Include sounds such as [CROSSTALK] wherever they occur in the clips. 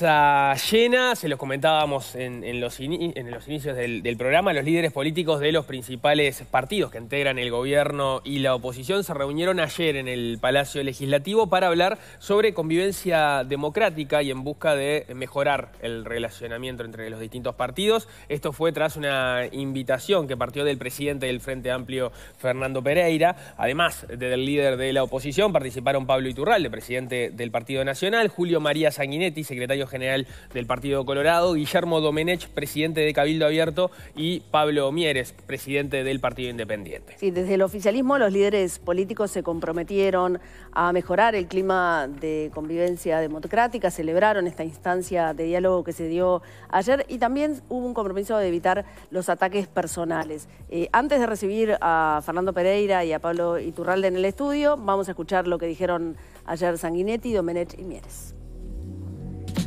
llena, se los comentábamos en, los, inicios del, programa, los líderes políticos de los principales partidos que integran el gobierno y la oposición se reunieron ayer en el Palacio Legislativo para hablar sobre convivencia democrática y en busca de mejorar el relacionamiento entre los distintos partidos. Esto fue tras una invitación que partió del presidente del Frente Amplio, Fernando Pereira, además del líder de la oposición, participaron Pablo Iturral, el presidente del Partido Nacional, Julio María Sanguinetti, secretario general del Partido Colorado, Guillermo Domenech, presidente de Cabildo Abierto, y Pablo Mieres, presidente del Partido Independiente. Sí, desde el oficialismo los líderes políticos se comprometieron a mejorar el clima de convivencia democrática, celebraron esta instancia de diálogo que se dio ayer y también hubo un compromiso de evitar los ataques personales. Eh, antes de recibir a Fernando Pereira y a Pablo Iturralde en el estudio, vamos a escuchar lo que dijeron ayer Sanguinetti, Domenech y Mieres.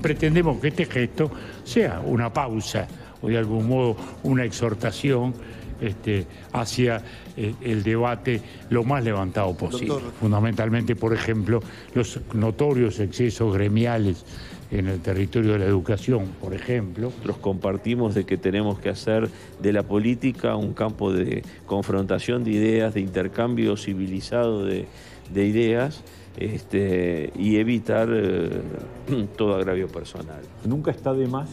Pretendemos que este gesto sea una pausa o de algún modo una exhortación este, hacia eh, el debate lo más levantado posible. Fundamentalmente, por ejemplo, los notorios excesos gremiales en el territorio de la educación, por ejemplo. Nosotros compartimos de que tenemos que hacer de la política un campo de confrontación de ideas, de intercambio civilizado de ideas este, y evitar eh, [CLEARS THROAT] todo agravio personal. Nunca está de más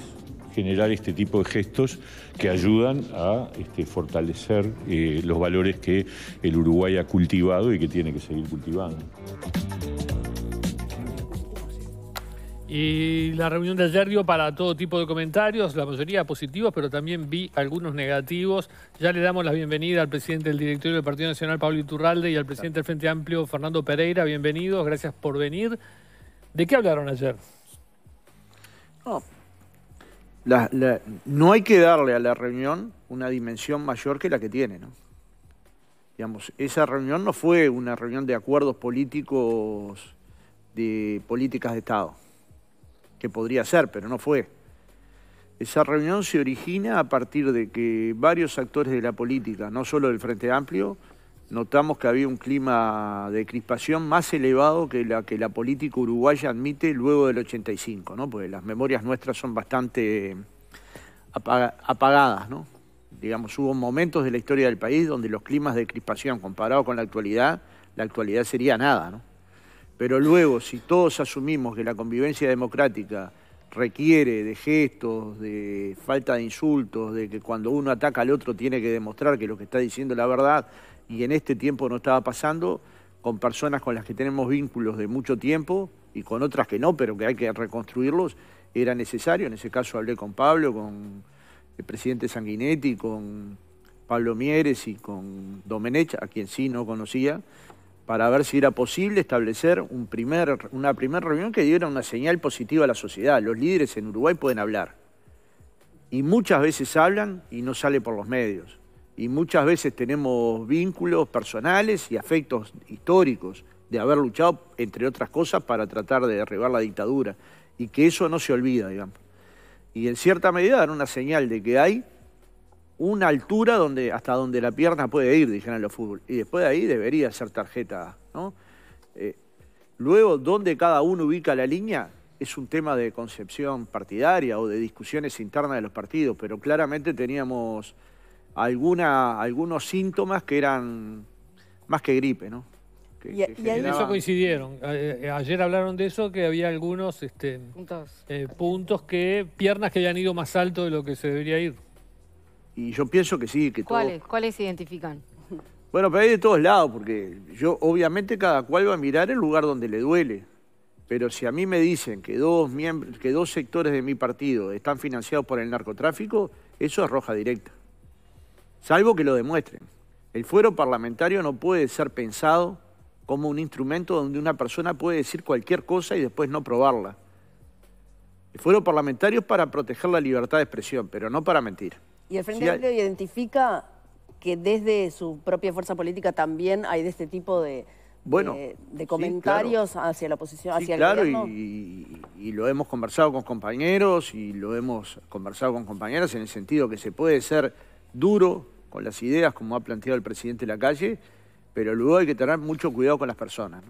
generar este tipo de gestos que ayudan a este, fortalecer eh, los valores que el Uruguay ha cultivado y que tiene que seguir cultivando. Y la reunión de ayer dio para todo tipo de comentarios, la mayoría positivos, pero también vi algunos negativos. Ya le damos la bienvenida al presidente del directorio del Partido Nacional, Pablo Iturralde, y al presidente del Frente Amplio, Fernando Pereira. Bienvenidos, gracias por venir. ¿De qué hablaron ayer? No, no hay que darle a la reunión una dimensión mayor que la que tiene, ¿no? Digamos, esa reunión no fue una reunión de acuerdos políticos de políticas de Estado que podría ser, pero no fue. Esa reunión se origina a partir de que varios actores de la política, no solo del Frente Amplio, notamos que había un clima de crispación más elevado que la que la política uruguaya admite luego del 85, ¿no? Porque las memorias nuestras son bastante apagadas, ¿no? Digamos, hubo momentos de la historia del país donde los climas de crispación comparados con la actualidad, la actualidad sería nada, ¿no? Pero luego, si todos asumimos que la convivencia democrática requiere de gestos, de falta de insultos, de que cuando uno ataca al otro tiene que demostrar que lo que está diciendo es la verdad, y en este tiempo no estaba pasando, con personas con las que tenemos vínculos de mucho tiempo y con otras que no, pero que hay que reconstruirlos, era necesario. En ese caso hablé con Pablo, con el presidente Sanguinetti, con Pablo Mieres y con Domenech, a quien sí no conocía para ver si era posible establecer una primera reunión que diera una señal positiva a la sociedad. Los líderes en Uruguay pueden hablar. Y muchas veces hablan y no sale por los medios. Y muchas veces tenemos vínculos personales y afectos históricos de haber luchado, entre otras cosas, para tratar de derribar la dictadura. Y que eso no se olvida, digamos. Y en cierta medida dar una señal de que hay una altura donde, hasta donde la pierna puede ir, dijeron los fútbol. Y después de ahí debería ser tarjeta, ¿no? Eh, luego, dónde cada uno ubica la línea es un tema de concepción partidaria o de discusiones internas de los partidos, pero claramente teníamos alguna, algunos síntomas que eran más que gripe, ¿no? y, en eso coincidieron. Eh, ayer hablaron de eso, que había algunos este, eh, puntos. que, piernas que habían ido más alto de lo que se debería ir. Y yo pienso que sí, que ¿Cuáles? Todo... ¿Cuáles se identifican? [LAUGHS] Bueno, pero hay de todos lados, porque yo obviamente cada cual va a mirar el lugar donde le duele. Pero si a mí me dicen que dos, miembros, que dos sectores de mi partido están financiados por el narcotráfico, eso es roja directa. Salvo que lo demuestren. El fuero parlamentario no puede ser pensado como un instrumento donde una persona puede decir cualquier cosa y después no probarla. El fuero parlamentario es para proteger la libertad de expresión, pero no para mentir. Y el Frente Amplio identifica que desde su propia fuerza política también hay de este tipo de, de, comentarios hacia la oposición, hacia el claro, Y, y, lo hemos conversado con compañeros y lo hemos conversado con compañeras en el sentido que se puede ser duro con las ideas, como ha planteado el presidente de la calle, pero luego hay que tener mucho cuidado con las personas.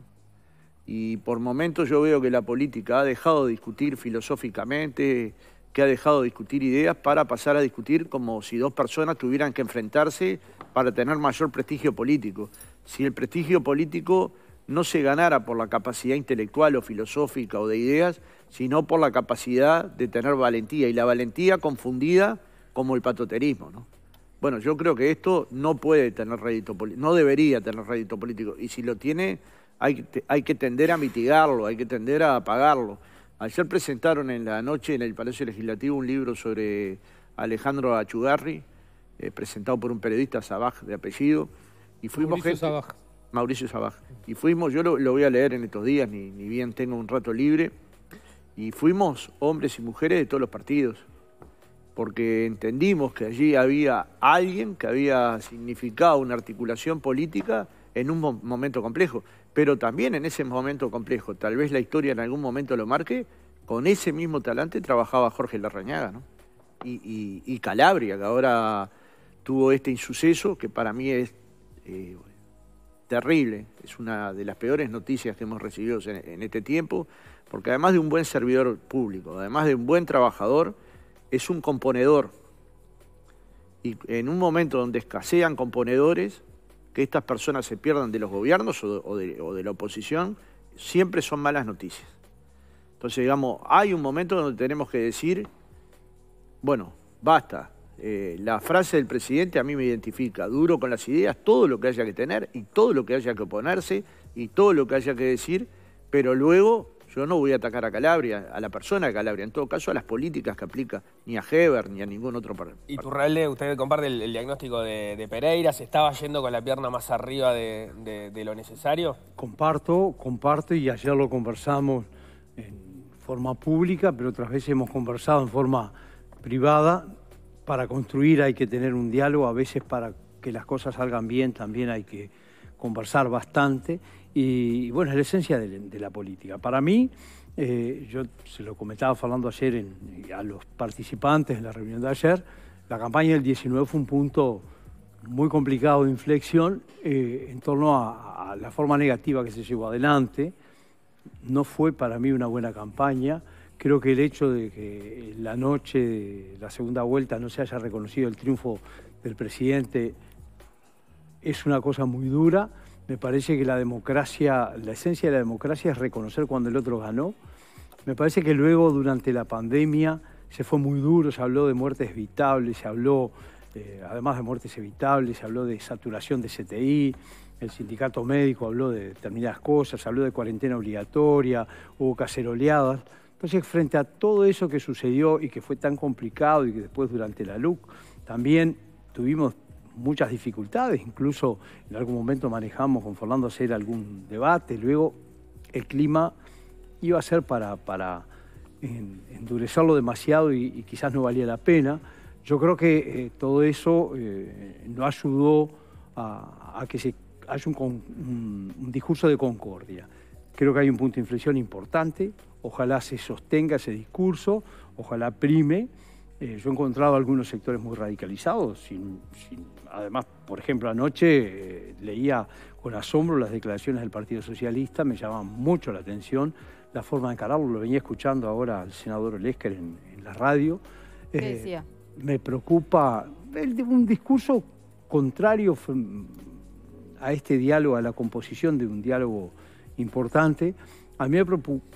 Y por momentos yo veo que la política ha dejado de discutir filosóficamente, que ha dejado de discutir ideas para pasar a discutir como si dos personas tuvieran que enfrentarse para tener mayor prestigio político. Si el prestigio político no se ganara por la capacidad intelectual o filosófica o de ideas, sino por la capacidad de tener valentía, y la valentía confundida como el patoterismo. ¿no? Bueno, yo creo que esto no puede tener rédito político, no debería tener rédito político, y si lo tiene, hay, hay que tender a mitigarlo, hay que tender a apagarlo. Ayer presentaron en la noche en el Palacio Legislativo un libro sobre Alejandro Achugarri, eh, presentado por un periodista Sabaj de apellido. Y fuimos Mauricio Sabaj. Mauricio Sabaj. Y fuimos, yo lo, voy a leer en estos días, ni bien tengo un rato libre. Y fuimos hombres y mujeres de todos los partidos, porque entendimos que allí había alguien que había significado una articulación política en un momento complejo pero también en ese momento complejo, tal vez la historia en algún momento lo marque, con ese mismo talante trabajaba Jorge Larrañaga, Y, Calabria, que ahora tuvo este insuceso, que para mí es eh, terrible, es una de las peores noticias que hemos recibido en este tiempo, porque además de un buen servidor público, además de un buen trabajador, es un componedor. Y en un momento donde escasean componedores, que estas personas se pierdan de los gobiernos o de, la oposición siempre son malas noticias. Entonces, digamos, hay un momento donde tenemos que decir, bueno, basta. Eh, la frase del presidente a mí me identifica, duro con las ideas, todo lo que haya que tener y todo lo que haya que oponerse y todo lo que haya que decir, pero luego yo no voy a atacar a Calabria, a la persona de Calabria, en todo caso a las políticas que aplica, ni a Heber, ni a ningún otro partido. Y Turralde, usted comparte el, diagnóstico de, Pereira, ¿se estaba yendo con la pierna más arriba de, de lo necesario? Comparto, comparto, y ayer lo conversamos en forma pública, pero otras veces hemos conversado en forma privada. Para construir hay que tener un diálogo, a veces para que las cosas salgan bien también hay que conversar bastante y bueno, es la esencia de, la política. Para mí, eh, yo se lo comentaba hablando ayer a los participantes en la reunión de ayer, la campaña del 19 fue un punto muy complicado de inflexión eh, en torno a, a, la forma negativa que se llevó adelante. No fue para mí una buena campaña. Creo que el hecho de que la noche de la segunda vuelta no se haya reconocido el triunfo del presidente es una cosa muy dura. Me parece que la democracia, la esencia de la democracia es reconocer cuando el otro ganó. Me parece que luego durante la pandemia se fue muy duro, se habló de muertes evitables, se habló, eh, además de muertes evitables, se habló de saturación de CTI, el sindicato médico habló de determinadas cosas, habló de cuarentena obligatoria, hubo caceroleadas. Entonces, frente a todo eso que sucedió y que fue tan complicado y que después durante la LUC también tuvimos muchas dificultades, incluso en algún momento manejamos con Fernando hacer algún debate, luego el clima iba a ser para, para endurecerlo demasiado y, quizás no valía la pena. Yo creo que eh, todo eso eh, no ayudó a, que se haya un, discurso de concordia. Creo que hay un punto de inflexión importante, ojalá se sostenga ese discurso, ojalá prime. Eh, yo he encontrado algunos sectores muy radicalizados, sin además, por ejemplo, anoche eh, leía con asombro las declaraciones del Partido Socialista, me llama mucho la atención la forma de encararlo, lo venía escuchando ahora al senador Lesker en, la radio. Eh, decía? Me preocupa un discurso contrario a este diálogo, a la composición de un diálogo importante. A mí me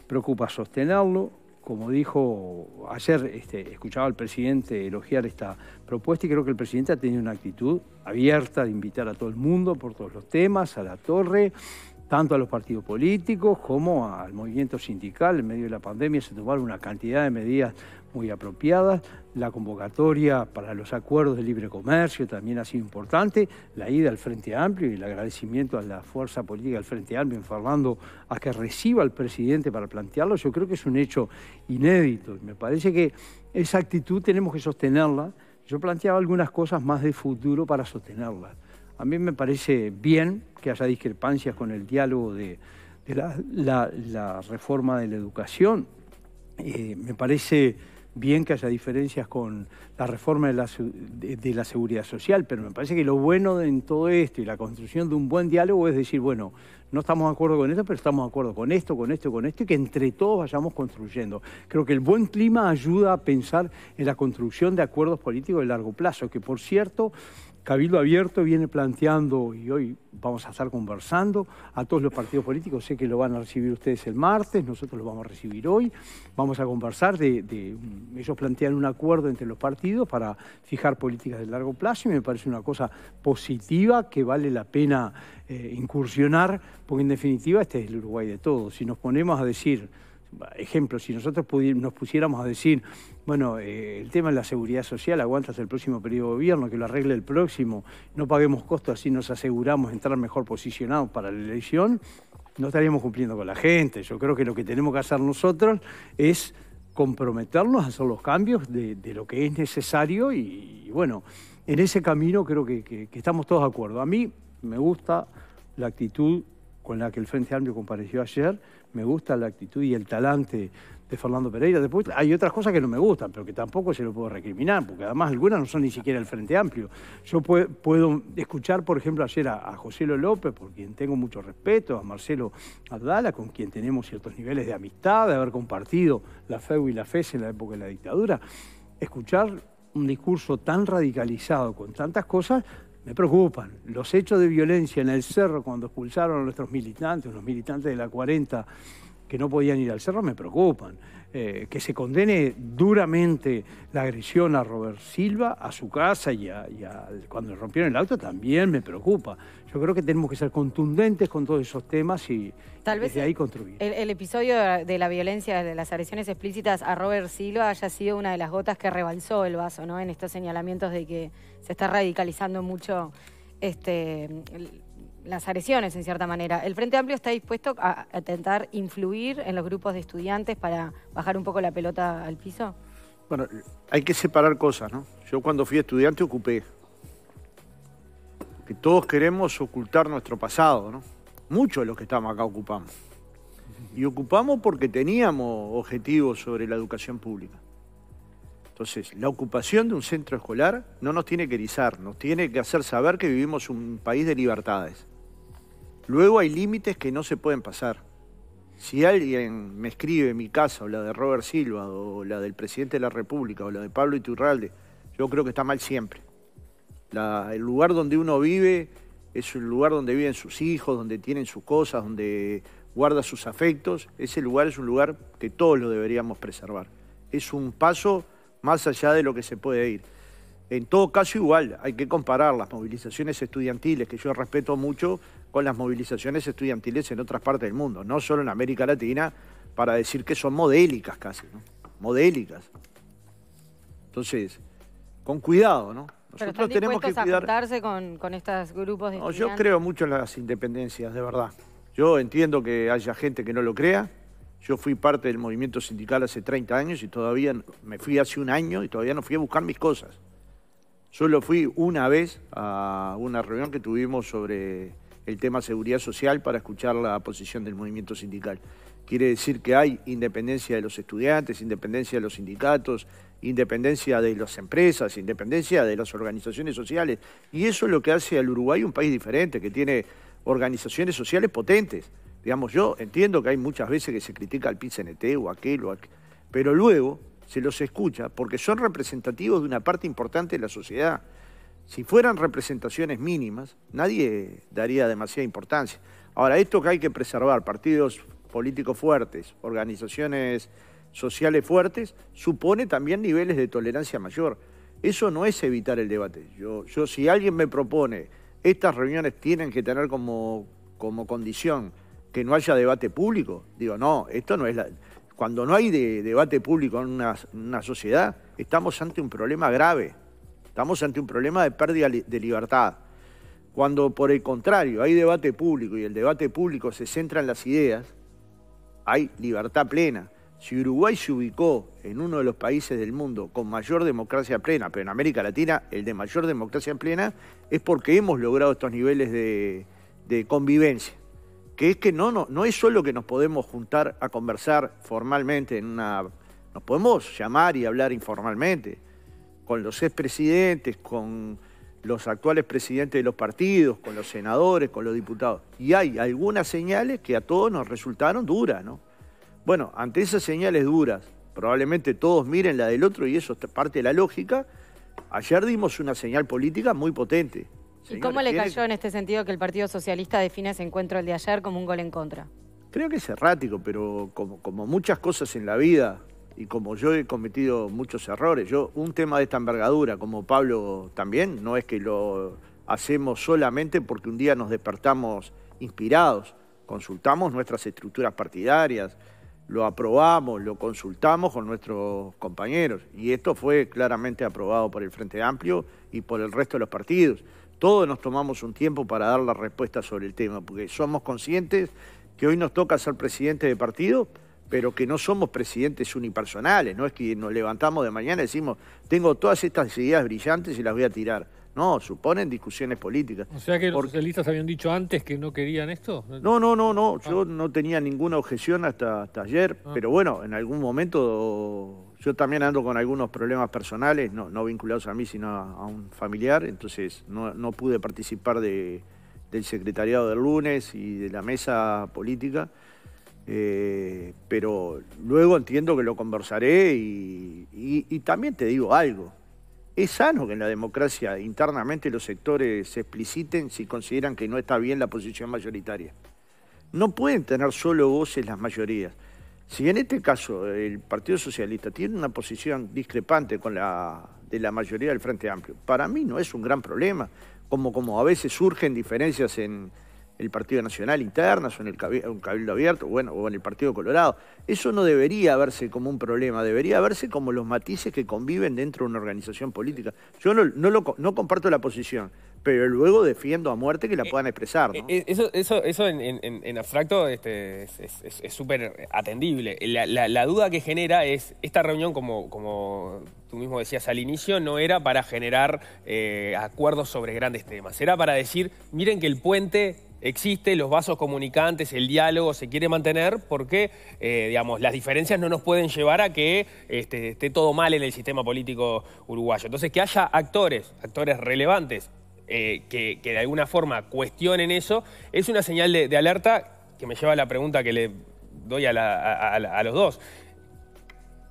preocupa sostenerlo, como dijo ayer, este, escuchaba al presidente elogiar esta propuesta y creo que el presidente ha tenido una actitud abierta de invitar a todo el mundo por todos los temas, a la torre, tanto a los partidos políticos como al movimiento sindical. En medio de la pandemia se tomaron una cantidad de medidas muy apropiadas, la convocatoria para los acuerdos de libre comercio también ha sido importante, la ida al Frente Amplio y el agradecimiento a la fuerza política del Frente Amplio en Fernando a que reciba al presidente para plantearlo, yo creo que es un hecho inédito. Me parece que esa actitud tenemos que sostenerla. Yo planteaba algunas cosas más de futuro para sostenerla. A mí me parece bien que haya discrepancias con el diálogo de, la, reforma de la educación. Eh, me parece bien que haya diferencias con la reforma de la, seguridad social, pero me parece que lo bueno en todo esto y la construcción de un buen diálogo es decir, bueno, no estamos de acuerdo con esto, pero estamos de acuerdo con esto, con esto, con esto, y que entre todos vayamos construyendo. Creo que el buen clima ayuda a pensar en la construcción de acuerdos políticos de largo plazo, que por cierto Cabildo Abierto viene planteando, y hoy vamos a estar conversando, a todos los partidos políticos, sé que lo van a recibir ustedes el martes, nosotros lo vamos a recibir hoy, vamos a conversar de, mm, ellos plantean un acuerdo entre los partidos para fijar políticas de largo plazo y me parece una cosa positiva que vale la pena eh, incursionar, porque en definitiva este es el Uruguay de todos. Si nos ponemos a decir ejemplo, si nosotros nos pusiéramos a decir, bueno, eh, el tema de la seguridad social aguantas el próximo periodo de gobierno, que lo arregle el próximo, no paguemos costos, así nos aseguramos entrar mejor posicionados para la elección, no estaríamos cumpliendo con la gente. Yo creo que lo que tenemos que hacer nosotros es comprometernos a hacer los cambios de, lo que es necesario y, bueno, en ese camino creo que, que, estamos todos de acuerdo. A mí me gusta la actitud con la que el Frente Amplio compareció ayer, me gusta la actitud y el talante de Fernando Pereira. Después hay otras cosas que no me gustan, pero que tampoco se lo puedo recriminar, porque además algunas no son ni siquiera el Frente Amplio. Yo puedo, escuchar, por ejemplo, ayer a, José López, por quien tengo mucho respeto, a Marcelo adala con quien tenemos ciertos niveles de amistad, de haber compartido la FEU y la fe en la época de la dictadura. Escuchar un discurso tan radicalizado con tantas cosas me preocupan. Los hechos de violencia en el cerro cuando expulsaron a nuestros militantes, los militantes de la 40 que no podían ir al cerro me preocupan. Eh, que se condene duramente la agresión a Robert Silva, a su casa y, a, y cuando rompieron el auto también me preocupa. Yo creo que tenemos que ser contundentes con todos esos temas y Tal desde ahí construir. El, episodio de la violencia, de las agresiones explícitas a Robert Silva haya sido una de las gotas que rebalsó el vaso, ¿no? En estos señalamientos de que se está radicalizando mucho este, las agresiones, en cierta manera. ¿El Frente Amplio está dispuesto a, intentar influir en los grupos de estudiantes para bajar un poco la pelota al piso? Bueno, hay que separar cosas, ¿no? Yo cuando fui estudiante ocupé. Que todos queremos ocultar nuestro pasado, ¿no? Muchos de los que estamos acá ocupamos. Y ocupamos porque teníamos objetivos sobre la educación pública. Entonces, la ocupación de un centro escolar no nos tiene que erizar, nos tiene que hacer saber que vivimos un país de libertades. Luego hay límites que no se pueden pasar. Si alguien me escribe en mi casa, o la de Robert Silva, o la del presidente de la República, o la de Pablo Iturralde, yo creo que está mal siempre. el lugar donde uno vive es el lugar donde viven sus hijos, donde tienen sus cosas, donde guarda sus afectos. Ese lugar es un lugar que todos lo deberíamos preservar. Es un paso más allá de lo que se puede ir. En todo caso, igual, hay que comparar las movilizaciones estudiantiles, que yo respeto mucho, con las movilizaciones estudiantiles en otras partes del mundo, no solo en América Latina, para decir que son modélicas casi, ¿no? Modélicas. Entonces, con cuidado, ¿no? Nosotros tenemos que cuidar... con, con estos grupos de no, Yo creo mucho en las independencias, de verdad. Yo entiendo que haya gente que no lo crea. Yo fui parte del movimiento sindical hace 30 años y todavía me fui hace un año y todavía no fui a buscar mis cosas. Solo fui una vez a una reunión que tuvimos sobre el tema seguridad social para escuchar la posición del movimiento sindical. Quiere decir que hay independencia de los estudiantes, independencia de los sindicatos, independencia de las empresas, independencia de las organizaciones sociales. Y eso es lo que hace al Uruguay un país diferente, que tiene organizaciones sociales potentes. Digamos, yo entiendo que hay muchas veces que se critica al PIN-CNT o aquel o aquel, pero luego se los escucha porque son representativos de una parte importante de la sociedad. Si fueran representaciones mínimas, nadie daría demasiada importancia. Ahora, esto que hay que preservar, partidos políticos fuertes, organizaciones sociales fuertes, supone también niveles de tolerancia mayor. Eso no es evitar el debate. Yo, yo si alguien me propone, estas reuniones tienen que tener como, como condición que no haya debate público, digo, no, esto no es la... Cuando no hay debate público en una, en una sociedad, estamos ante un problema grave Estamos ante un problema de pérdida de libertad. Cuando por el contrario hay debate público y el debate público se centra en las ideas, hay libertad plena. Si Uruguay se ubicó en uno de los países del mundo con mayor democracia plena, pero en América Latina el de mayor democracia plena, es porque hemos logrado estos niveles de, convivencia. Que es que no, no, no es solo que nos podemos juntar a conversar formalmente en una... Nos podemos llamar y hablar informalmente con los expresidentes, con los actuales presidentes de los partidos, con los senadores, con los diputados. Y hay algunas señales que a todos nos resultaron duras, ¿no? Bueno, ante esas señales duras, probablemente todos miren la del otro y eso es parte de la lógica, ayer dimos una señal política muy potente. ¿Y cómo le cayó en este sentido que el Partido Socialista define ese encuentro el de ayer como un gol en contra? Creo que es errático, pero como muchas cosas en la vida, y como yo he cometido muchos errores, yo un tema de esta envergadura, como Pablo también, no es que lo hacemos solamente porque un día nos despertamos inspirados, consultamos nuestras estructuras partidarias, lo aprobamos, lo consultamos con nuestros compañeros y esto fue claramente aprobado por el Frente Amplio y por el resto de los partidos. Todos nos tomamos un tiempo para dar la respuesta sobre el tema, porque somos conscientes que hoy nos toca ser presidente de partido, pero que no somos presidentes unipersonales, no es que nos levantamos de mañana y decimos, tengo todas estas ideas brillantes y las voy a tirar. No, suponen discusiones políticas. O sea que los socialistas habían dicho antes que no querían esto. No, no, no, no. Ah. Yo no tenía ninguna objeción hasta, hasta ayer, ah. pero bueno, en algún momento yo también ando con algunos problemas personales, no, vinculados a mí, sino a, un familiar, entonces no, pude participar del secretariado del lunes y de la mesa política. Eh, pero luego entiendo que lo conversaré y, también te digo algo. Es sano que en la democracia internamente los sectores se expliciten si consideran que no está bien la posición mayoritaria. No pueden tener solo voces las mayorías. Si en este caso el Partido Socialista tiene una posición discrepante con la de la mayoría del Frente Amplio, para mí no es un gran problema, como, como a veces surgen diferencias en, el Partido Nacional internas o en el cabildo, abierto bueno, o en el Partido Colorado. Eso no debería verse como un problema, debería verse como los matices que conviven dentro de una organización política. Yo no, no comparto la posición, pero luego defiendo a muerte que la eh, puedan expresar. Eh, eso, eso, eso en, abstracto este, es súper atendible. La, duda que genera es, esta reunión, como, como tú mismo decías al inicio, no era para generar eh, acuerdos sobre grandes temas, era para decir, miren que el puente existe, los vasos comunicantes, el diálogo se quiere mantener porque, eh, digamos, las diferencias no nos pueden llevar a que este, esté todo mal en el sistema político uruguayo. Entonces, que haya actores, actores relevantes, eh, que, de alguna forma cuestionen eso, es una señal de, alerta que me lleva a la pregunta que le doy a, a los dos.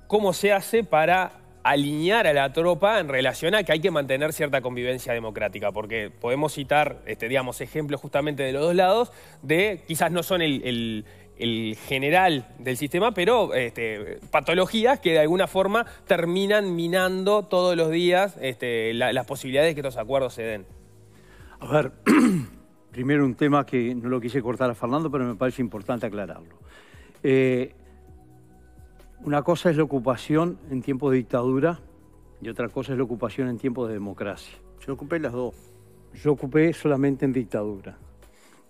¿Cómo se hace para alinear a la tropa en relación a que hay que mantener cierta convivencia democrática, porque podemos citar, este, digamos, ejemplos justamente de los dos lados, de quizás no son el, general del sistema, pero este, patologías que de alguna forma terminan minando todos los días este, las posibilidades que estos acuerdos se den. A ver, [CLEARS THROAT] primero un tema que no lo quise cortar a Fernando, pero me parece importante aclararlo. Eh, una cosa es la ocupación en tiempos de dictadura y otra cosa es la ocupación en tiempos de democracia. Yo ocupé las dos. Yo ocupé solamente en dictadura.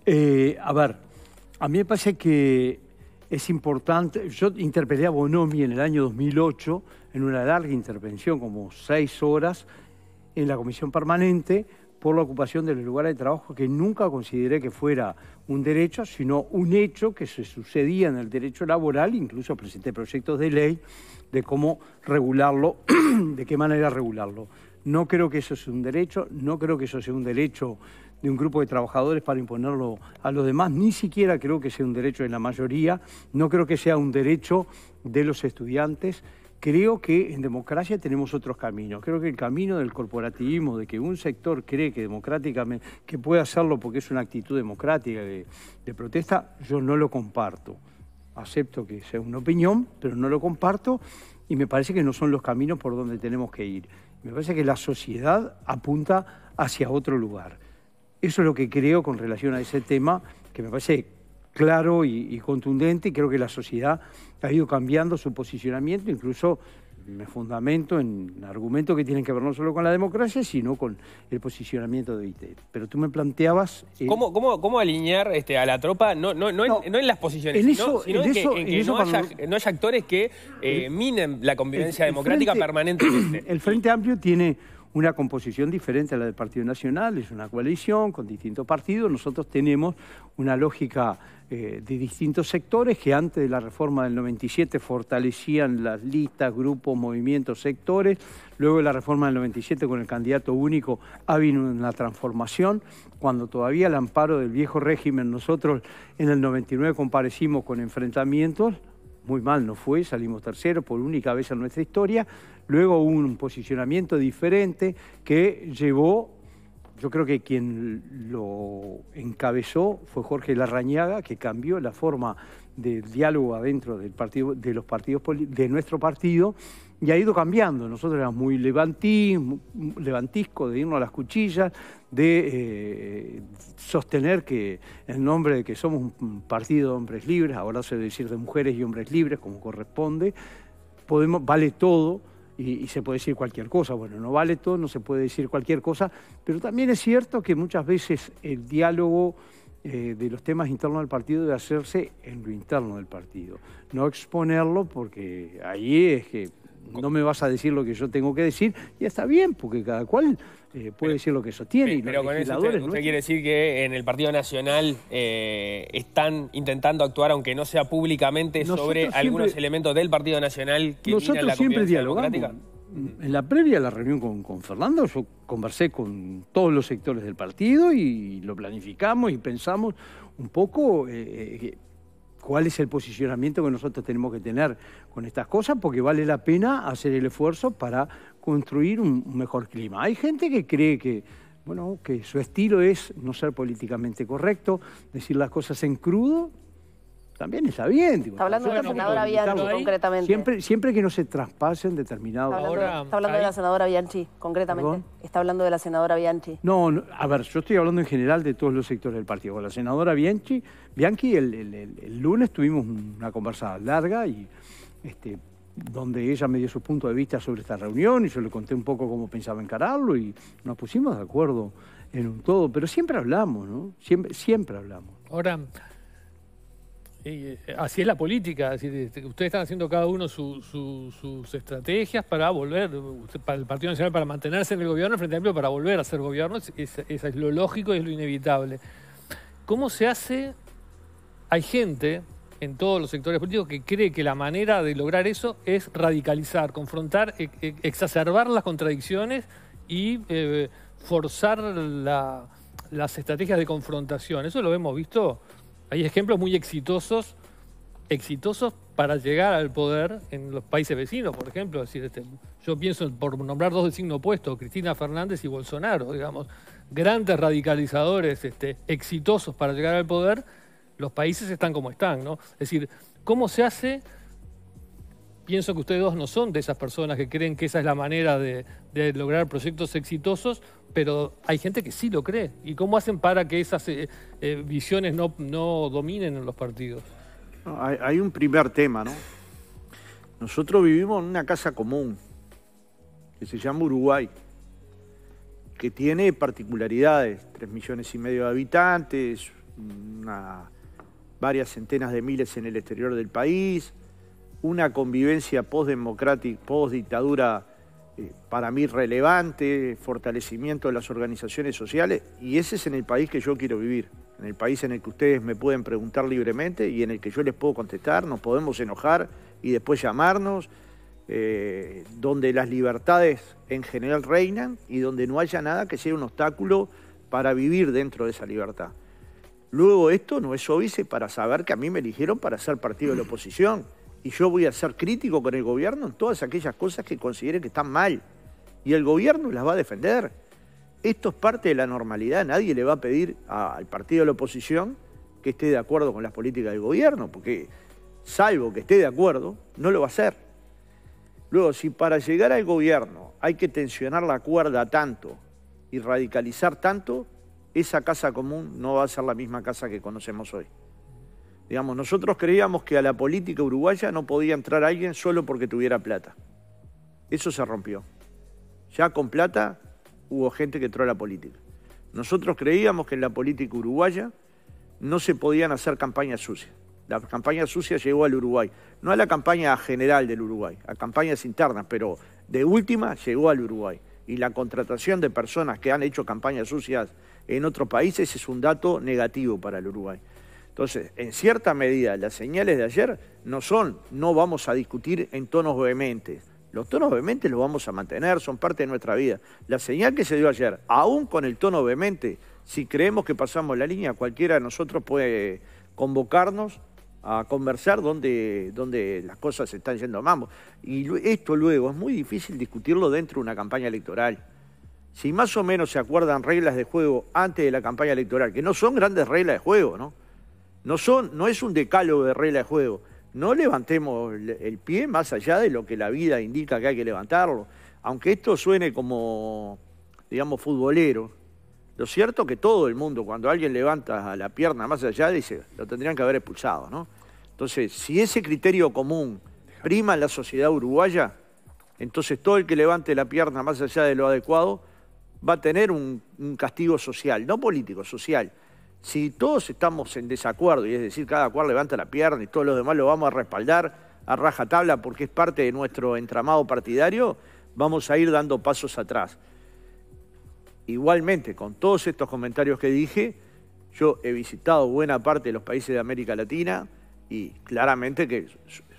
Eh, a ver, a mí me parece que es importante. Yo interpelé a Bonomi en el año 2008 en una larga intervención, como seis horas, en la comisión permanente por la ocupación de los lugares de trabajo que nunca consideré que fuera un derecho, sino un hecho que se sucedía en el derecho laboral, incluso presenté proyectos de ley de cómo regularlo, [CLEARS THROAT] de qué manera regularlo. No creo que eso sea un derecho, no creo que eso sea un derecho de un grupo de trabajadores para imponerlo a los demás, ni siquiera creo que sea un derecho de la mayoría, no creo que sea un derecho de los estudiantes. Creo que en democracia tenemos otros caminos. Creo que el camino del corporativismo, de que un sector cree que democráticamente, que puede hacerlo porque es una actitud democrática de, de protesta, yo no lo comparto. Acepto que sea una opinión, pero no lo comparto y me parece que no son los caminos por donde tenemos que ir. Me parece que la sociedad apunta hacia otro lugar. Eso es lo que creo con relación a ese tema, que me parece claro y, contundente y creo que la sociedad ha ido cambiando su posicionamiento, incluso me fundamento en argumentos que tienen que ver no solo con la democracia, sino con el posicionamiento de ITE. Pero tú me planteabas... Eh, cómo, alinear este, a la tropa? No, en, las posiciones, en sino en, que, no, haya, actores que eh, eh, minen la convivencia democrática permanente. permanentemente. El Frente Amplio tiene una composición diferente a la del Partido Nacional, es una coalición con distintos partidos, nosotros tenemos una lógica eh, de distintos sectores que antes de la reforma del 97 fortalecían las listas, grupos, movimientos, sectores, luego de la reforma del 97 con el candidato único ha habido una transformación, cuando todavía al amparo del viejo régimen nosotros en el 99 comparecimos con enfrentamientos, muy mal no fue, salimos tercero por única vez en nuestra historia. Luego hubo un posicionamiento diferente que llevó, yo creo que quien lo encabezó fue Jorge Larrañaga, que cambió la forma de diálogo adentro del partido, de los partidos de nuestro partido y ha ido cambiando. Nosotros éramos muy levantismo, levantisco de irnos a las cuchillas, de eh, sostener que en nombre de que somos un partido de hombres libres, ahora se debe decir de mujeres y hombres libres como corresponde, vale todo y, se puede decir cualquier cosa. Bueno, no vale todo, no se puede decir cualquier cosa, pero también es cierto que muchas veces el diálogo... Eh, de los temas internos del partido debe hacerse en lo interno del partido. No exponerlo porque ahí es que no me vas a decir lo que yo tengo que decir, y está bien, porque cada cual eh, puede decir lo que sostiene. Pero, y pero con eso usted, quiere decir que en el Partido Nacional eh, están intentando actuar, aunque no sea públicamente, sobre algunos elementos del Partido Nacional que nosotros siempre dialogamos. En la previa a la reunión con, Fernando, yo conversé con todos los sectores del partido y lo planificamos y pensamos un poco eh, cuál es el posicionamiento que nosotros tenemos que tener con estas cosas, porque vale la pena hacer el esfuerzo para construir un mejor clima. Hay gente que cree que, bueno, que su estilo es no ser políticamente correcto, decir las cosas en crudo, también está bien. está hablando de la senadora Bianchi, concretamente. Siempre, siempre que no se traspasen determinados... Está hablando, de la senadora Bianchi, concretamente. Está hablando de la senadora Bianchi. No, a ver, yo estoy hablando en general de todos los sectores del partido. Con la senadora Bianchi, Bianchi el, lunes tuvimos una conversa larga y... Este, donde ella me dio su punto de vista sobre esta reunión y yo le conté un poco cómo pensaba encararlo y nos pusimos de acuerdo en un todo, pero siempre hablamos, ¿no? Siempre, siempre hablamos. Ahora, eh, así es la política, este, ustedes están haciendo cada uno sus estrategias para volver, para el Partido Nacional para mantenerse en el gobierno, el Frente Amplio para volver a ser gobierno, es, lo lógico y es lo inevitable. ¿Cómo se hace? Hay gente en todos los sectores políticos que cree que la manera de lograr eso es radicalizar, confrontar, e, e, exacerbar las contradicciones y eh, forzar las estrategias de confrontación. Eso lo hemos visto hay ejemplos muy exitosos, exitosos para llegar al poder en los países vecinos, por ejemplo. Este, yo pienso, por nombrar dos de signo opuesto, Cristina Fernández y Bolsonaro, digamos, grandes radicalizadores este, exitosos para llegar al poder, los países están como están, ¿no? Es decir, ¿cómo se hace pienso que ustedes dos no son de esas personas que creen que esa es la manera de, lograr proyectos exitosos, pero hay gente que sí lo cree. ¿Y cómo hacen para que esas eh, eh, visiones no, dominen en los partidos? hay, un primer tema, ¿no? Nosotros vivimos en una casa común que se llama Uruguay, que tiene particularidades, tres millones y medio de habitantes, varias centenas de miles en el exterior del país, una convivencia posdemocrática, post-dictadura, eh, para mí relevante, fortalecimiento de las organizaciones sociales, y ese es en el país que yo quiero vivir, en el país en el que ustedes me pueden preguntar libremente y en el que yo les puedo contestar, nos podemos enojar y después llamarnos, eh, donde las libertades en general reinan y donde no haya nada que sea un obstáculo para vivir dentro de esa libertad. Luego esto no es óbice para saber que a mí me eligieron para ser partido de la oposición y yo voy a ser crítico con el gobierno en todas aquellas cosas que considere que están mal. Y el gobierno las va a defender. Esto es parte de la normalidad. Nadie le va a pedir al partido de la oposición que esté de acuerdo con las políticas del gobierno, porque salvo que esté de acuerdo, no lo va a hacer. Luego, si para llegar al gobierno hay que tensionar la cuerda tanto y radicalizar tanto, esa casa común no va a ser la misma casa que conocemos hoy. Digamos, nosotros creíamos que a la política uruguaya no podía entrar alguien solo porque tuviera plata. Eso se rompió. Ya con plata hubo gente que entró a la política. Nosotros creíamos que en la política uruguaya no se podían hacer campañas sucias. La campaña sucia llegó al Uruguay. No a la campaña general del Uruguay, a campañas internas, pero de última llegó al Uruguay. Y la contratación de personas que han hecho campañas sucias en otros países es un dato negativo para el Uruguay. Entonces, en cierta medida, las señales de ayer no son, no vamos a discutir en tonos vehementes. Los tonos vehementes los vamos a mantener, son parte de nuestra vida. La señal que se dio ayer, aún con el tono vehemente, si creemos que pasamos la línea, cualquiera de nosotros puede convocarnos a conversar donde, donde las cosas se están yendo a Y esto luego es muy difícil discutirlo dentro de una campaña electoral. Si más o menos se acuerdan reglas de juego antes de la campaña electoral, que no son grandes reglas de juego, ¿no? No, son, no es un decálogo de regla de juego. No levantemos el pie más allá de lo que la vida indica que hay que levantarlo. Aunque esto suene como, digamos, futbolero, lo cierto es que todo el mundo, cuando alguien levanta la pierna más allá, dice, lo tendrían que haber expulsado, ¿no? Entonces, si ese criterio común prima en la sociedad uruguaya, entonces todo el que levante la pierna más allá de lo adecuado va a tener un castigo social, no político, social si todos estamos en desacuerdo, y es decir, cada cual levanta la pierna y todos los demás lo vamos a respaldar a rajatabla porque es parte de nuestro entramado partidario, vamos a ir dando pasos atrás. Igualmente, con todos estos comentarios que dije, yo he visitado buena parte de los países de América Latina y claramente que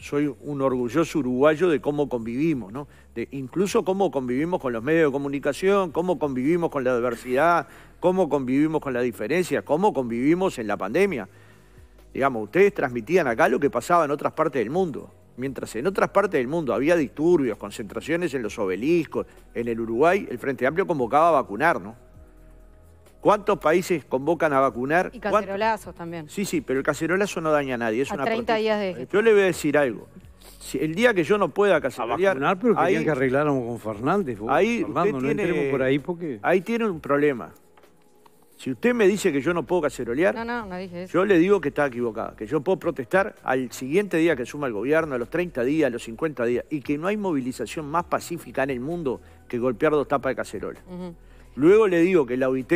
soy un orgulloso uruguayo de cómo convivimos, ¿no? De incluso cómo convivimos con los medios de comunicación, cómo convivimos con la adversidad, cómo convivimos con la diferencia, cómo convivimos en la pandemia. Digamos, ustedes transmitían acá lo que pasaba en otras partes del mundo. Mientras en otras partes del mundo había disturbios, concentraciones en los obeliscos, en el Uruguay, el Frente Amplio convocaba a vacunar, ¿no? ¿Cuántos países convocan a vacunar? Y cacerolazos también. Sí, sí, pero el cacerolazo no daña a nadie. Es a una 30 días de... Yo le voy a decir algo. el día que yo no pueda cacerolear... A vacunar, pero que arregláramos con Fernández. Ahí Fernando, tiene, por ahí porque... Ahí tiene un problema. Si usted me dice que yo no puedo cacerolear, no, no, no dije eso. yo le digo que está equivocada, que yo puedo protestar al siguiente día que suma el gobierno, a los 30 días, a los 50 días, y que no hay movilización más pacífica en el mundo que golpear dos tapas de cacerola. Luego le digo que la OIT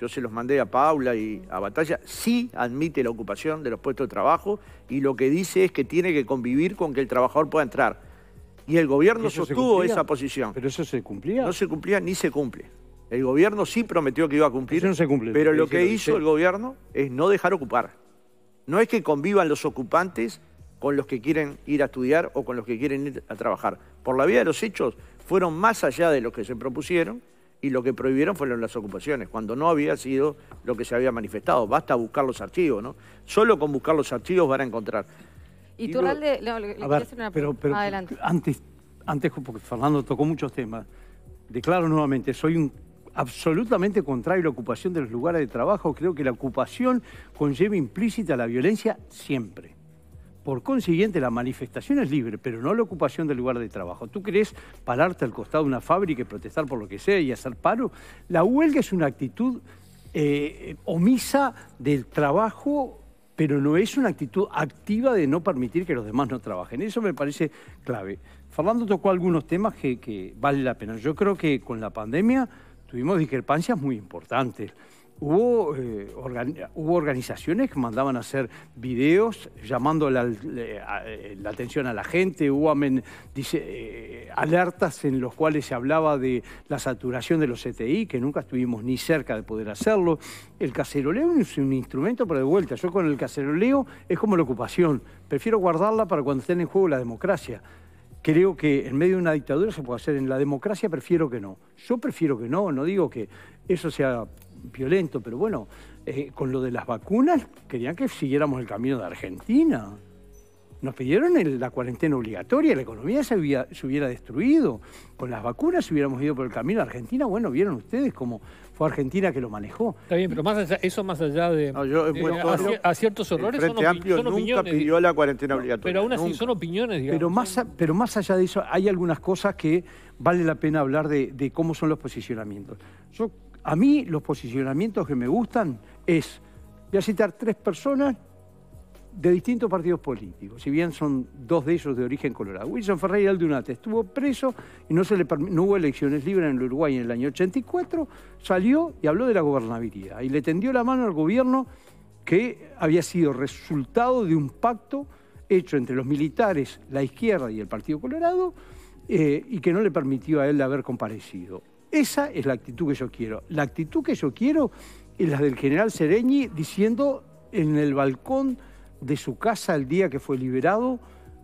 yo se los mandé a Paula y a Batalla, sí admite la ocupación de los puestos de trabajo y lo que dice es que tiene que convivir con que el trabajador pueda entrar. Y el gobierno sostuvo esa posición. ¿Pero eso se cumplía? No se cumplía ni se cumple. El gobierno sí prometió que iba a cumplir, no se cumple, pero lo que hizo el gobierno es no dejar ocupar. No es que convivan los ocupantes con los que quieren ir a estudiar o con los que quieren ir a trabajar. Por la vía de los hechos, fueron más allá de los que se propusieron y lo que prohibieron fueron las ocupaciones, cuando no había sido lo que se había manifestado. Basta buscar los archivos, ¿no? Solo con buscar los archivos van a encontrar. Y, tú, le, le hacer una pero, pero, Adelante. Antes, antes, porque Fernando tocó muchos temas, declaro nuevamente, soy absolutamente contrario a la ocupación de los lugares de trabajo. Creo que la ocupación conlleva implícita la violencia siempre. Por consiguiente, la manifestación es libre, pero no la ocupación del lugar de trabajo. ¿Tú crees pararte al costado de una fábrica y protestar por lo que sea y hacer paro? La huelga es una actitud eh, omisa del trabajo pero no es una actitud activa de no permitir que los demás no trabajen. Eso me parece clave. Fernando tocó algunos temas que, que vale la pena. Yo creo que con la pandemia tuvimos discrepancias muy importantes. Hubo, eh, hubo, organizaciones que mandaban a hacer videos llamando eh, la, atención a la gente, hubo dice, eh, alertas en los cuales se hablaba de la saturación de los CTI, que nunca estuvimos ni cerca de poder hacerlo. El caceroleo es un instrumento para de vuelta. Yo con el caceroleo es como la ocupación. Prefiero guardarla para cuando esté en juego la democracia. Creo que en medio de una dictadura se puede hacer, en la democracia prefiero que no. Yo prefiero que no, no digo que eso sea violento, pero bueno, eh, con lo de las vacunas querían que siguiéramos el camino de Argentina. Nos pidieron la cuarentena obligatoria, la economía se, hubiera destruido. Con las vacunas si hubiéramos ido por el camino de Argentina. Bueno, vieron ustedes cómo fue Argentina que lo manejó. Está bien, pero más eso más allá de, a, ciertos horrores. son, Amplio nunca pidió la cuarentena obligatoria. Pero aún así son opiniones, digamos. Pero más, pero más allá de eso, hay algunas cosas que vale la pena hablar de, de cómo son los posicionamientos. Yo a mí los posicionamientos que me gustan es, voy a citar tres personas de distintos partidos políticos, si bien son dos de ellos de origen colorado. Wilson Ferreira Aldunate estuvo preso y no, se le, hubo elecciones libres en el Uruguay en el año 84, salió y habló de la gobernabilidad y le tendió la mano al gobierno que había sido resultado de un pacto hecho entre los militares, la izquierda y el Partido Colorado, eh, y que no le permitió a él de haber comparecido. Esa es la actitud que yo quiero. La actitud que yo quiero es la del general Sereñi diciendo en el balcón de su casa el día que fue liberado,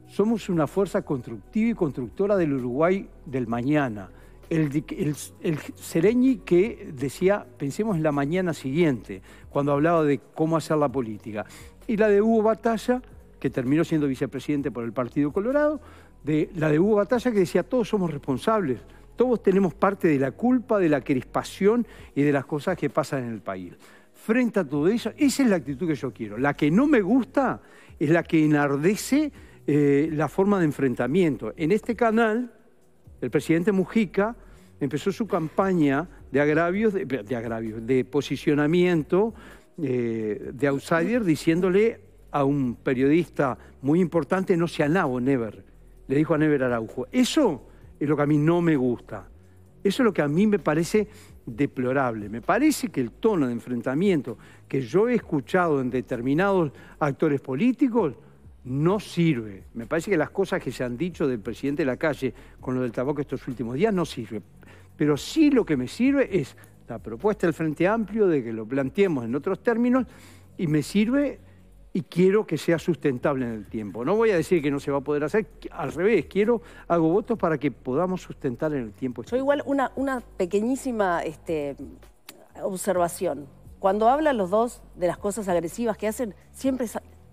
somos una fuerza constructiva y constructora del Uruguay del mañana. El, Sereñi que decía, pensemos en la mañana siguiente, cuando hablaba de cómo hacer la política. Y la de Hugo Batalla, que terminó siendo vicepresidente por el Partido Colorado, de la de Hugo Batalla que decía, todos somos responsables todos tenemos parte de la culpa, de la crispación y de las cosas que pasan en el país. Frente a todo eso, esa es la actitud que yo quiero. La que no me gusta es la que enardece eh, la forma de enfrentamiento. En este canal, el presidente Mujica empezó su campaña de agravios, de, agravios, de posicionamiento eh, de outsider diciéndole a un periodista muy importante, no se alabo, Never. Le dijo a Never Araujo. Eso es lo que a mí no me gusta. Eso es lo que a mí me parece deplorable. Me parece que el tono de enfrentamiento que yo he escuchado en determinados actores políticos no sirve. Me parece que las cosas que se han dicho del presidente de la calle con lo del tabaco estos últimos días no sirve. Pero sí lo que me sirve es la propuesta del Frente Amplio de que lo planteemos en otros términos y me sirve y quiero que sea sustentable en el tiempo. No voy a decir que no se va a poder hacer, al revés, quiero, hago votos para que podamos sustentar en el tiempo. Este Yo igual una, una pequeñísima este, observación. Cuando hablan los dos de las cosas agresivas que hacen, siempre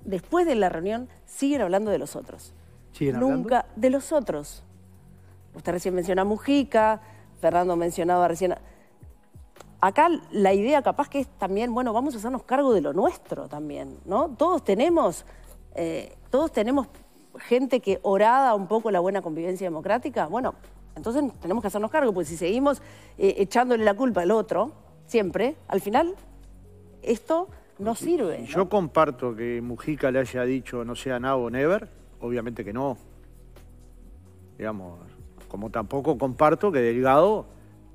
después de la reunión siguen hablando de los otros. Nunca de los otros. Usted recién menciona Mujica, Fernando mencionaba recién acá la idea capaz que es también, bueno, vamos a hacernos cargo de lo nuestro también, ¿no? Todos tenemos, eh, todos tenemos gente que orada un poco la buena convivencia democrática, bueno, entonces tenemos que hacernos cargo, porque si seguimos eh, echándole la culpa al otro, siempre, al final, esto no sirve. Yo comparto que Mujica le haya dicho no sea now o never, obviamente que no. Digamos, como tampoco comparto que Delgado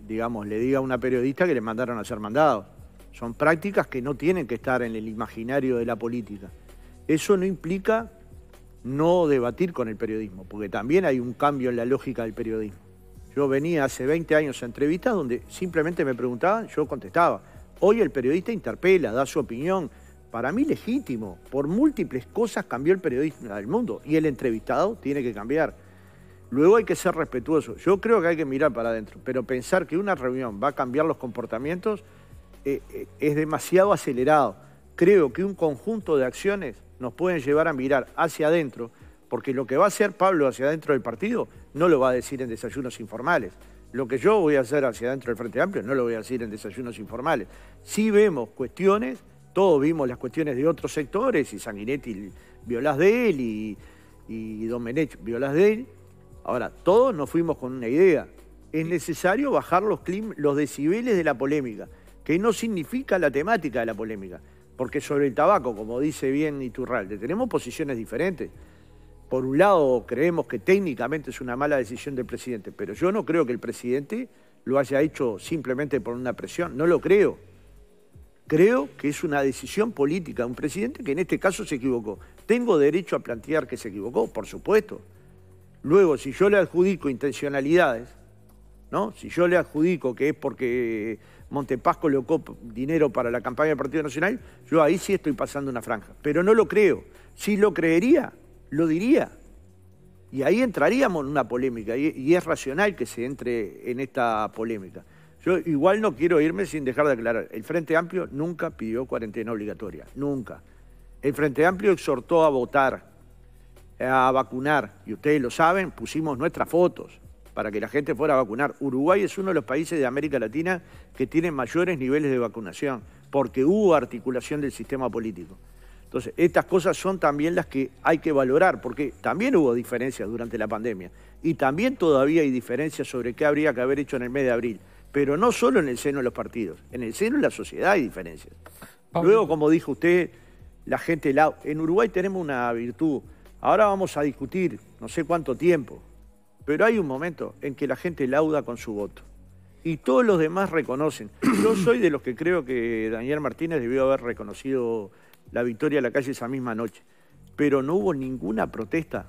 digamos, le diga a una periodista que le mandaron a ser mandado. Son prácticas que no tienen que estar en el imaginario de la política. Eso no implica no debatir con el periodismo, porque también hay un cambio en la lógica del periodismo. Yo venía hace 20 años a entrevistas donde simplemente me preguntaban, yo contestaba. Hoy el periodista interpela, da su opinión. Para mí legítimo, por múltiples cosas cambió el periodismo del mundo y el entrevistado tiene que cambiar. Luego hay que ser respetuoso. Yo creo que hay que mirar para adentro, pero pensar que una reunión va a cambiar los comportamientos eh, eh, es demasiado acelerado. Creo que un conjunto de acciones nos pueden llevar a mirar hacia adentro, porque lo que va a hacer Pablo hacia adentro del partido no lo va a decir en desayunos informales. Lo que yo voy a hacer hacia adentro del Frente Amplio no lo voy a decir en desayunos informales. Si vemos cuestiones, todos vimos las cuestiones de otros sectores, y Sanguinetti vio de él, y, y de él, Ahora, todos nos fuimos con una idea. Es necesario bajar los, los decibeles de la polémica, que no significa la temática de la polémica. Porque sobre el tabaco, como dice bien Iturralde, tenemos posiciones diferentes. Por un lado, creemos que técnicamente es una mala decisión del presidente, pero yo no creo que el presidente lo haya hecho simplemente por una presión. No lo creo. Creo que es una decisión política de un presidente que en este caso se equivocó. ¿Tengo derecho a plantear que se equivocó? Por supuesto. Luego, si yo le adjudico intencionalidades, ¿no? Si yo le adjudico que es porque Montepasco le dinero para la campaña del Partido Nacional, yo ahí sí estoy pasando una franja. Pero no lo creo. Si lo creería, lo diría. Y ahí entraríamos en una polémica, y, es racional que se entre en esta polémica. Yo igual no quiero irme sin dejar de aclarar, el Frente Amplio nunca pidió cuarentena obligatoria, nunca. El Frente Amplio exhortó a votar a vacunar, y ustedes lo saben, pusimos nuestras fotos para que la gente fuera a vacunar. Uruguay es uno de los países de América Latina que tiene mayores niveles de vacunación, porque hubo articulación del sistema político. Entonces, estas cosas son también las que hay que valorar, porque también hubo diferencias durante la pandemia, y también todavía hay diferencias sobre qué habría que haber hecho en el mes de abril, pero no solo en el seno de los partidos, en el seno de la sociedad hay diferencias. Luego, como dijo usted, la gente, en Uruguay tenemos una virtud, Ahora vamos a discutir no sé cuánto tiempo, pero hay un momento en que la gente lauda con su voto. Y todos los demás reconocen. [CLEARS THROAT] Yo soy de los que creo que Daniel Martínez debió haber reconocido la victoria en la calle esa misma noche. Pero no hubo ninguna protesta,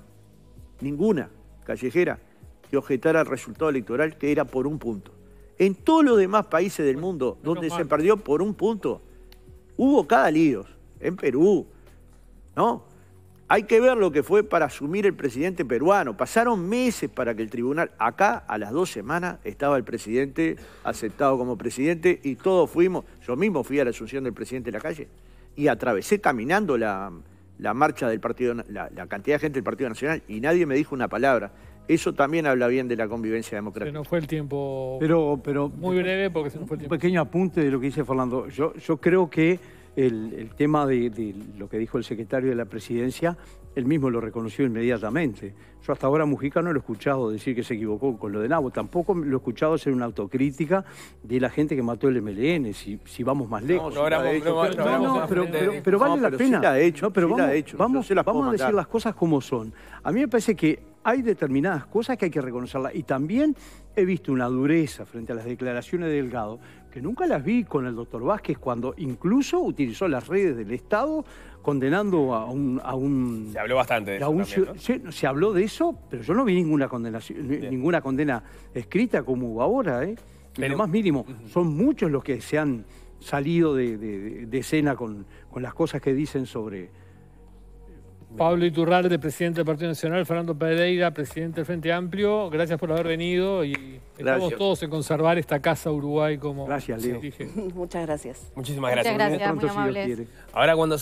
ninguna callejera, que objetara el resultado electoral que era por un punto. En todos los demás países del mundo donde se perdió por un punto, hubo cada líos. En Perú, ¿no? Hay que ver lo que fue para asumir el presidente peruano. Pasaron meses para que el tribunal, acá a las dos semanas, estaba el presidente aceptado como presidente y todos fuimos, yo mismo fui a la asunción del presidente de la calle y atravesé caminando la, marcha del partido, la, cantidad de gente del Partido Nacional y nadie me dijo una palabra. Eso también habla bien de la convivencia democrática. Se nos fue el tiempo pero, pero, muy breve porque se nos fue el tiempo. Un pequeño apunte de lo que dice Fernando. Yo, yo creo que el, tema de, lo que dijo el secretario de la presidencia, él mismo lo reconoció inmediatamente. Yo hasta ahora Mujica no lo he escuchado decir que se equivocó con lo de Nabo, tampoco lo he escuchado hacer una autocrítica de la gente que mató el MLN, si, si vamos más lejos. pero vale la pena. pero vamos, vamos a decir las cosas como son. A mí me parece que hay determinadas cosas que hay que reconocerlas y también he visto una dureza frente a las declaraciones de Delgado que nunca las vi con el doctor Vázquez cuando incluso utilizó las redes del Estado condenando a un... A un se habló bastante de eso. se, habló de eso, pero yo no vi ninguna, condenación, ninguna condena escrita como hubo ahora, ¿eh? Pero, más mínimo, son muchos los que se han salido de, escena con, con las cosas que dicen sobre, Pablo Iturralde, presidente del Partido Nacional, Fernando Pereira, presidente del Frente Amplio, gracias por haber venido y estamos todos en conservar esta casa Uruguay como gracias, Dije. [LAUGHS] Muchas gracias. Muchísimas gracias. Muchas gracias, muy Ahora cuando